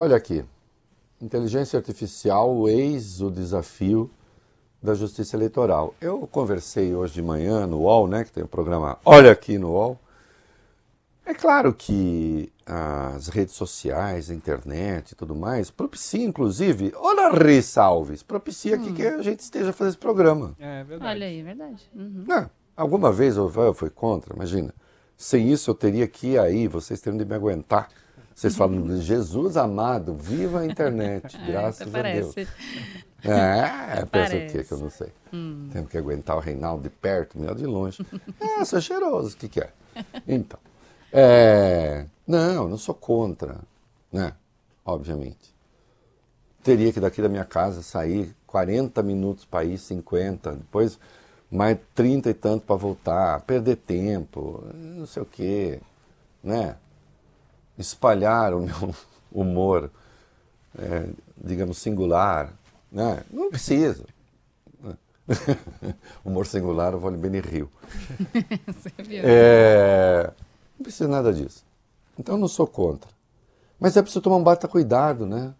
Olha aqui, inteligência artificial, eis o desafio da justiça eleitoral. Eu conversei hoje de manhã no UOL, né, que tem o um programa Olha Aqui no UOL. É claro que as redes sociais, a internet e tudo mais, propicia, inclusive, olha Rissa Alves, propicia hum. que a gente esteja fazendo esse programa. É, é verdade. Olha aí, é verdade. Uhum. Não, alguma vez eu fui contra, imagina. Sem isso eu teria que ir aí, vocês teriam de me aguentar. Vocês falam, Jesus amado, viva a internet, é, graças a Deus. É, é pensa o que que eu não sei. Hum. Tendo que aguentar o Reinaldo de perto, melhor de longe. É, sou cheiroso, o que que é? Então, é, não, não sou contra, né? Obviamente. Teria que daqui da minha casa sair 40 minutos para ir, 50, depois mais 30 e tanto para voltar, perder tempo, não sei o quê, né? espalhar o meu humor, é, digamos, singular. Né? Não precisa. humor singular, o vou bem rio. é, não precisa nada disso. Então eu não sou contra. Mas é preciso tomar um baita cuidado, né?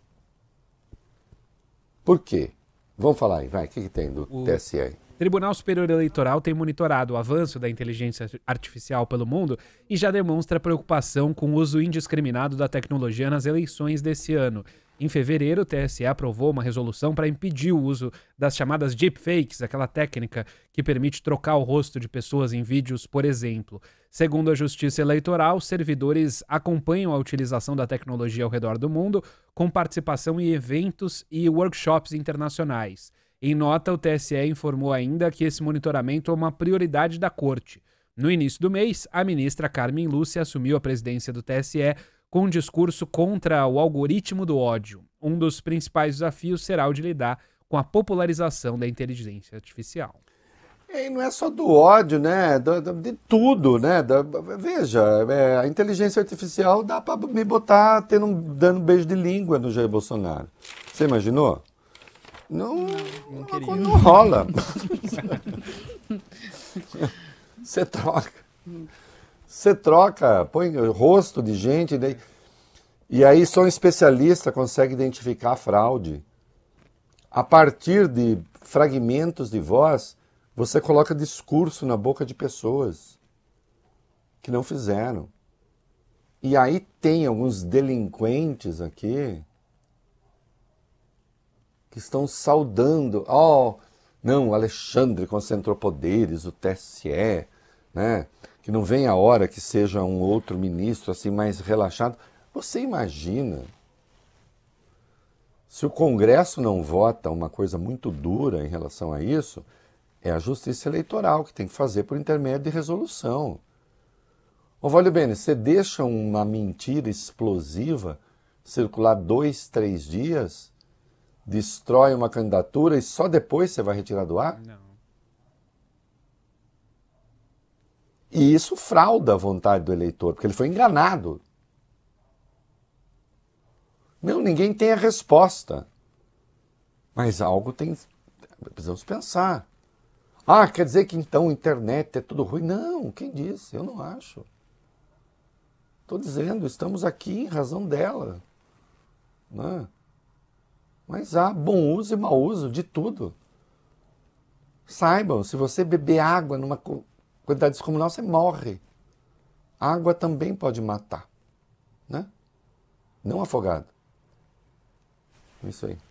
Por quê? Vamos falar aí, vai, o que, que tem do o... TSE? Tribunal Superior Eleitoral tem monitorado o avanço da inteligência artificial pelo mundo e já demonstra preocupação com o uso indiscriminado da tecnologia nas eleições desse ano. Em fevereiro, o TSE aprovou uma resolução para impedir o uso das chamadas deepfakes, aquela técnica que permite trocar o rosto de pessoas em vídeos, por exemplo. Segundo a Justiça Eleitoral, servidores acompanham a utilização da tecnologia ao redor do mundo, com participação em eventos e workshops internacionais. Em nota, o TSE informou ainda que esse monitoramento é uma prioridade da corte. No início do mês, a ministra Carmen Lúcia assumiu a presidência do TSE com um discurso contra o algoritmo do ódio. Um dos principais desafios será o de lidar com a popularização da inteligência artificial. É, e não é só do ódio, né? De, tudo, né? veja, é, a inteligência artificial dá para me botar tendo dando um beijo de língua no Jair Bolsonaro. Você imaginou? Não, não, não, não rola. Você troca. Você troca, põe rosto de gente. Daí... E aí só um especialista consegue identificar a fraude. A partir de fragmentos de voz, você coloca discurso na boca de pessoas que não fizeram. E aí tem alguns delinquentes aqui que estão saudando. Oh, não, Alexandre concentrou poderes, o TSE, né? Que não vem a hora que seja um outro ministro assim mais relaxado. Você imagina se o Congresso não vota uma coisa muito dura em relação a isso, é a Justiça Eleitoral que tem que fazer por intermédio de resolução. Ô, Valeu Bene, você deixa uma mentira explosiva circular dois, três dias destrói uma candidatura e só depois você vai retirar do ar? Não. E isso frauda a vontade do eleitor, porque ele foi enganado. Não, ninguém tem a resposta. Mas algo tem. Precisamos pensar. Ah, quer dizer que então a internet é tudo ruim? Não, quem disse? Eu não acho. Estou dizendo, estamos aqui em razão dela. Né? Mas há bom uso e mau uso de tudo. Saibam, se você beber água numa quantidade descomunal, você morre. A água também pode matar, né? Não afogado. É isso aí.